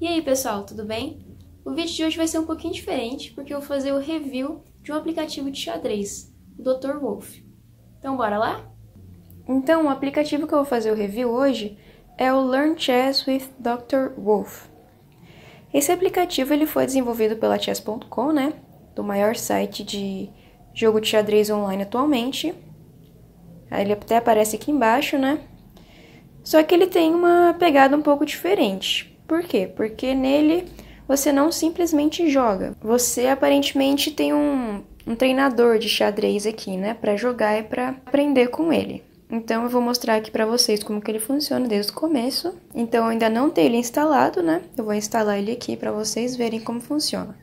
E aí pessoal, tudo bem? O vídeo de hoje vai ser um pouquinho diferente, porque eu vou fazer o review de um aplicativo de xadrez, o Dr. Wolf. Então bora lá? Então, o aplicativo que eu vou fazer o review hoje é o Learn Chess with Dr. Wolf. Esse aplicativo ele foi desenvolvido pela chess.com, né? Do maior site de jogo de xadrez online atualmente. Ele até aparece aqui embaixo, né? Só que ele tem uma pegada um pouco diferente. Por quê? Porque nele você não simplesmente joga. Você aparentemente tem um, um treinador de xadrez aqui, né, para jogar e para aprender com ele. Então eu vou mostrar aqui para vocês como que ele funciona desde o começo. Então eu ainda não tenho ele instalado, né? Eu vou instalar ele aqui para vocês verem como funciona.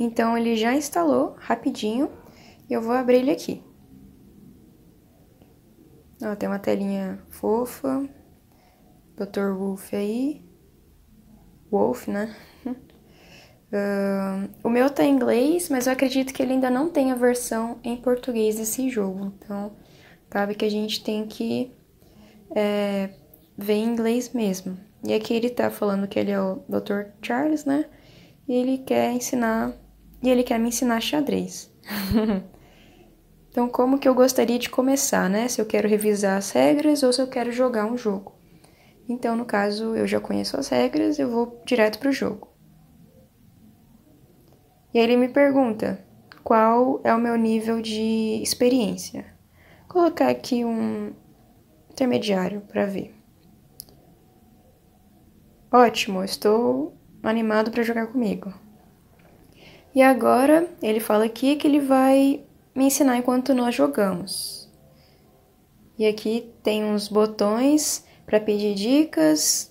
Então ele já instalou rapidinho e eu vou abrir ele aqui. Ó, tem uma telinha fofa, Dr. Wolf aí, Wolf, né? Uh, o meu tá em inglês, mas eu acredito que ele ainda não tem a versão em português desse jogo. Então, sabe que a gente tem que é, ver em inglês mesmo. E aqui ele tá falando que ele é o Dr. Charles, né? E ele quer ensinar e ele quer me ensinar xadrez. então, como que eu gostaria de começar, né? Se eu quero revisar as regras ou se eu quero jogar um jogo. Então, no caso, eu já conheço as regras, eu vou direto para o jogo. E aí ele me pergunta qual é o meu nível de experiência. Vou colocar aqui um intermediário para ver. Ótimo, estou animado para jogar comigo. E agora ele fala aqui que ele vai me ensinar enquanto nós jogamos. E aqui tem uns botões para pedir dicas,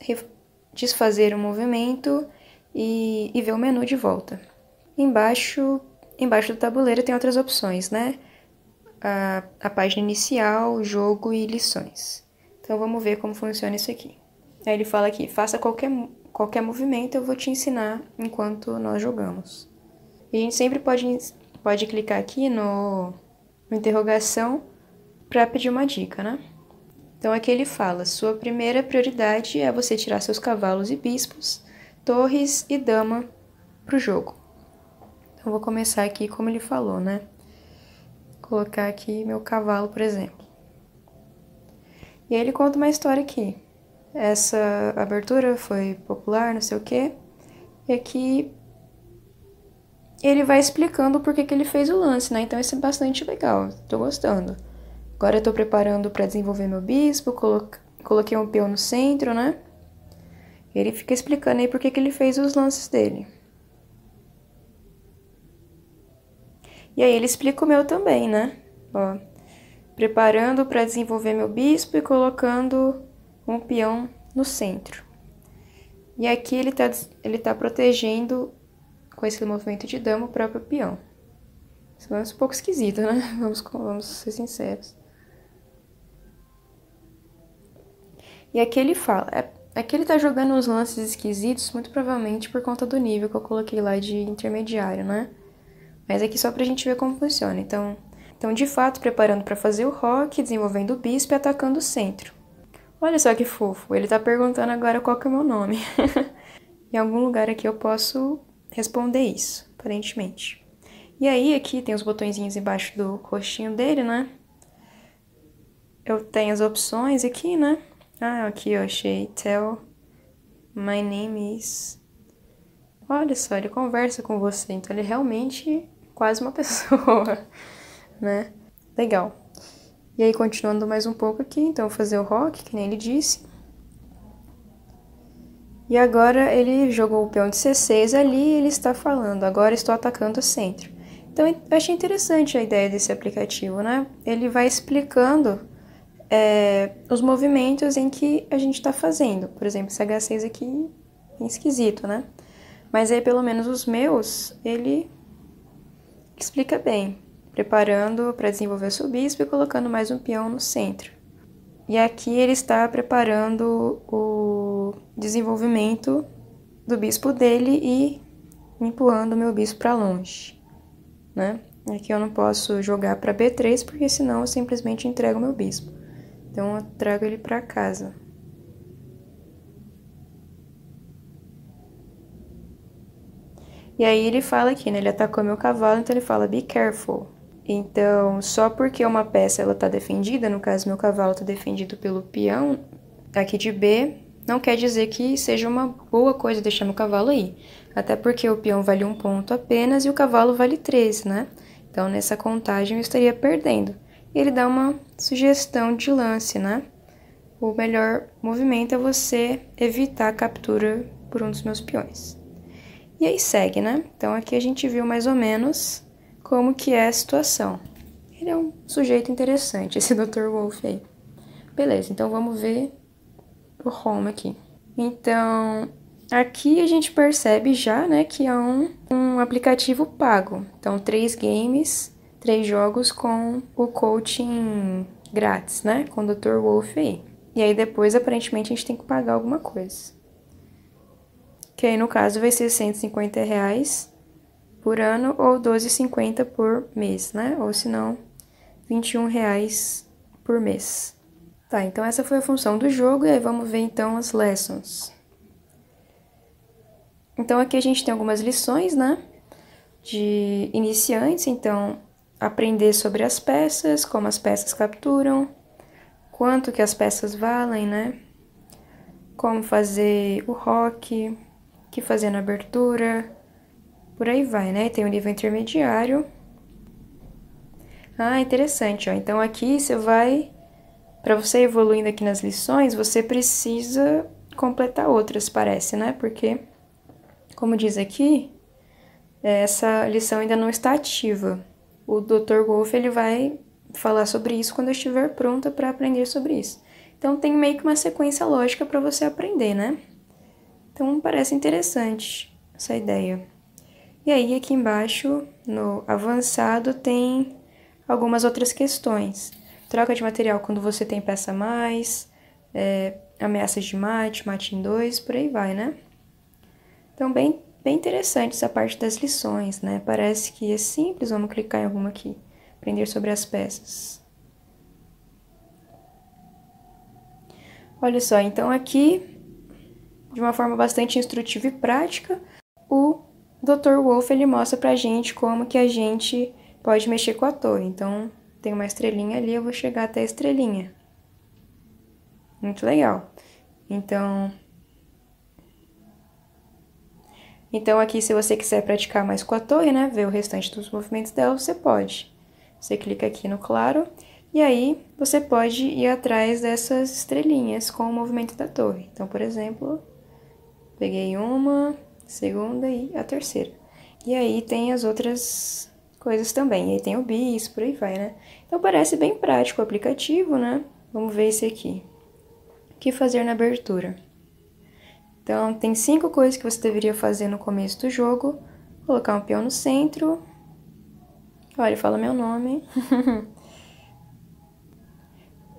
desfazer o movimento e, e ver o menu de volta. Embaixo, embaixo do tabuleiro tem outras opções, né? A, a página inicial, jogo e lições. Então vamos ver como funciona isso aqui. Aí ele fala aqui, faça qualquer, qualquer movimento, eu vou te ensinar enquanto nós jogamos. E a gente sempre pode, pode clicar aqui no, no interrogação para pedir uma dica, né? Então aqui ele fala: sua primeira prioridade é você tirar seus cavalos e bispos, torres e dama para o jogo. Então vou começar aqui como ele falou, né? Colocar aqui meu cavalo, por exemplo. E aí ele conta uma história aqui. Essa abertura foi popular, não sei o quê. E aqui ele vai explicando por que, que ele fez o lance, né? Então isso é bastante legal, tô gostando. Agora eu tô preparando para desenvolver meu bispo, colo coloquei um peão no centro, né? Ele fica explicando aí por que, que ele fez os lances dele. E aí ele explica o meu também, né? Ó, preparando para desenvolver meu bispo e colocando um peão no centro. E aqui ele está ele tá protegendo com esse movimento de dama o próprio peão. Isso é um pouco esquisito, né? Vamos, vamos ser sinceros. E aqui ele fala, é, aqui é ele tá jogando uns lances esquisitos, muito provavelmente por conta do nível que eu coloquei lá de intermediário, né? Mas aqui só pra gente ver como funciona. Então, então de fato, preparando para fazer o rock, desenvolvendo o bispo e atacando o centro. Olha só que fofo, ele tá perguntando agora qual que é o meu nome. em algum lugar aqui eu posso responder isso, aparentemente. E aí, aqui tem os botõezinhos embaixo do rostinho dele, né? Eu tenho as opções aqui, né? Ah, aqui eu achei tell my name is. Olha só, ele conversa com você, então ele é realmente quase uma pessoa, né? Legal. E aí, continuando mais um pouco aqui, então, vou fazer o rock, que nem ele disse. E agora ele jogou o peão de C6 ali e ele está falando, agora estou atacando o centro. Então eu achei interessante a ideia desse aplicativo, né? Ele vai explicando é, os movimentos em que a gente está fazendo. Por exemplo, esse H6 aqui é esquisito, né? Mas aí pelo menos os meus, ele explica bem, preparando para desenvolver o seu bispo e colocando mais um peão no centro. E aqui ele está preparando o desenvolvimento do bispo dele e empurrando o meu bispo para longe, né? Aqui eu não posso jogar para B3 porque senão eu simplesmente entrego o meu bispo. Então eu trago ele para casa. E aí ele fala aqui, né? Ele atacou meu cavalo, então ele fala be careful. Então, só porque uma peça ela está defendida, no caso meu cavalo está defendido pelo peão aqui de B, não quer dizer que seja uma boa coisa deixar meu cavalo aí. Até porque o peão vale um ponto apenas e o cavalo vale três, né? Então, nessa contagem eu estaria perdendo. Ele dá uma sugestão de lance, né? O melhor movimento é você evitar a captura por um dos meus peões. E aí segue, né? Então, aqui a gente viu mais ou menos como que é a situação. Ele é um sujeito interessante, esse Dr. Wolf aí. Beleza, então vamos ver o home aqui. Então, aqui a gente percebe já, né, que é um, um aplicativo pago. Então, três games, três jogos com o coaching grátis, né, com o Dr. Wolf aí. E aí depois, aparentemente, a gente tem que pagar alguma coisa. Que aí, no caso, vai ser 150 reais por ano ou 12,50 por mês, né? Ou se não, R$ reais por mês. Tá, então essa foi a função do jogo e aí vamos ver então as lessons. Então aqui a gente tem algumas lições, né? De iniciantes, então aprender sobre as peças, como as peças capturam, quanto que as peças valem, né? Como fazer o rock, que fazer na abertura, por aí vai, né? Tem o nível intermediário. Ah, interessante, ó. Então aqui você vai para você evoluindo aqui nas lições, você precisa completar outras, parece, né? Porque como diz aqui, é, essa lição ainda não está ativa. O Dr. Wolf, ele vai falar sobre isso quando eu estiver pronta para aprender sobre isso. Então tem meio que uma sequência lógica para você aprender, né? Então parece interessante essa ideia. E aí aqui embaixo, no avançado, tem algumas outras questões. Troca de material quando você tem peça a mais, é, ameaças de mate, mate em dois, por aí vai, né? Então, bem, bem interessante essa parte das lições, né? Parece que é simples, vamos clicar em alguma aqui. Aprender sobre as peças. Olha só, então aqui, de uma forma bastante instrutiva e prática, o Dr. Wolff ele mostra pra gente como que a gente pode mexer com a torre. Então, tem uma estrelinha ali, eu vou chegar até a estrelinha. Muito legal. Então, então aqui se você quiser praticar mais com a torre, né, ver o restante dos movimentos dela, você pode. Você clica aqui no claro e aí você pode ir atrás dessas estrelinhas com o movimento da torre. Então, por exemplo, peguei uma, segunda e a terceira. E aí tem as outras coisas também. E aí tem o bis, por aí vai, né? Então parece bem prático o aplicativo, né? Vamos ver esse aqui. O que fazer na abertura? Então tem cinco coisas que você deveria fazer no começo do jogo. Colocar um peão no centro. Olha, fala meu nome.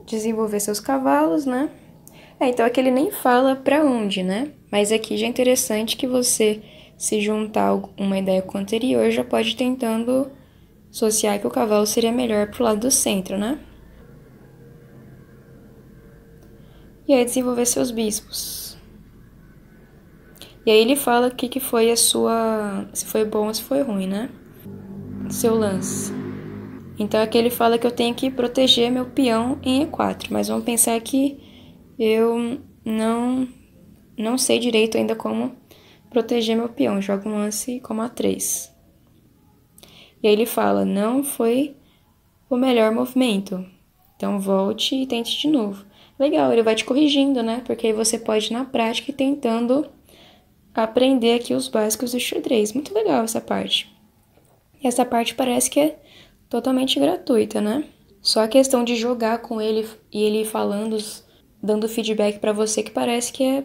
Desenvolver seus cavalos, né? É, então aqui ele nem fala pra onde, né? Mas aqui já é interessante que você se juntar uma ideia com a anterior, já pode ir tentando associar que o cavalo seria melhor para o lado do centro, né? E aí desenvolver seus bispos. E aí ele fala o que, que foi a sua. se foi bom ou se foi ruim, né? Seu lance. Então aqui ele fala que eu tenho que proteger meu peão em E4, mas vamos pensar que eu não não sei direito ainda como proteger meu peão. Joga um lance como a 3. E aí ele fala: não foi o melhor movimento. Então volte e tente de novo. Legal, ele vai te corrigindo, né? Porque aí você pode na prática e tentando aprender aqui os básicos do xadrez. Muito legal essa parte. E essa parte parece que é totalmente gratuita, né? Só a questão de jogar com ele e ele falando, dando feedback para você que parece que é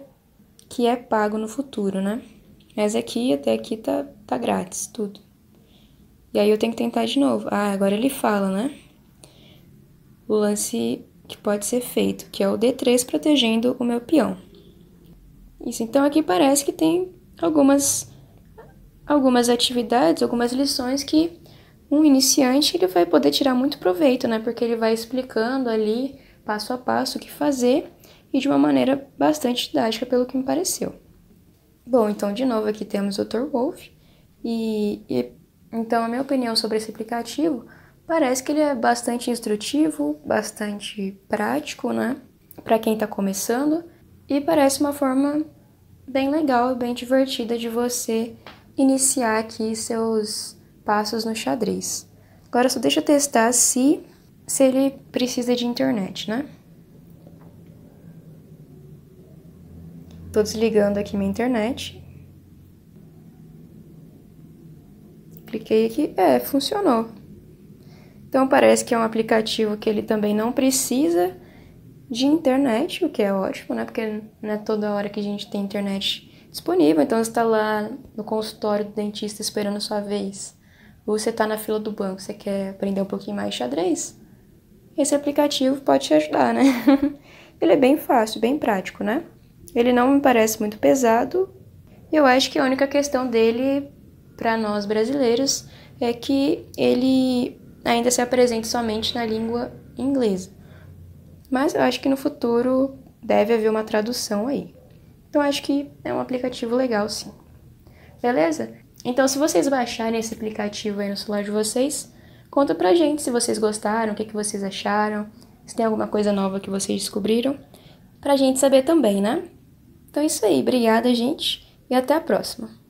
que é pago no futuro, né? Mas aqui, é até aqui tá, tá grátis, tudo. E aí eu tenho que tentar de novo. Ah, agora ele fala, né? O lance que pode ser feito, que é o D3 protegendo o meu peão. Isso, então aqui parece que tem algumas, algumas atividades, algumas lições que um iniciante ele vai poder tirar muito proveito, né? Porque ele vai explicando ali, passo a passo, o que fazer e de uma maneira bastante didática, pelo que me pareceu. Bom, então de novo aqui temos o Dr. Wolf, e, e então a minha opinião sobre esse aplicativo parece que ele é bastante instrutivo, bastante prático, né? Para quem está começando, e parece uma forma bem legal, bem divertida de você iniciar aqui seus passos no xadrez. Agora só deixa eu testar se, se ele precisa de internet, né? Tô desligando aqui minha internet. Cliquei aqui, é, funcionou. Então parece que é um aplicativo que ele também não precisa de internet, o que é ótimo, né? Porque não é toda hora que a gente tem internet disponível. Então você está lá no consultório do dentista esperando a sua vez, ou você está na fila do banco, você quer aprender um pouquinho mais xadrez, esse aplicativo pode te ajudar, né? Ele é bem fácil, bem prático, né? Ele não me parece muito pesado. Eu acho que a única questão dele para nós brasileiros é que ele ainda se apresenta somente na língua inglesa. Mas eu acho que no futuro deve haver uma tradução aí. Então acho que é um aplicativo legal, sim. Beleza? Então se vocês baixarem esse aplicativo aí no celular de vocês, conta pra gente se vocês gostaram, o que, que vocês acharam, se tem alguma coisa nova que vocês descobriram, pra gente saber também, né? Então é isso aí. Obrigada, gente, e até a próxima.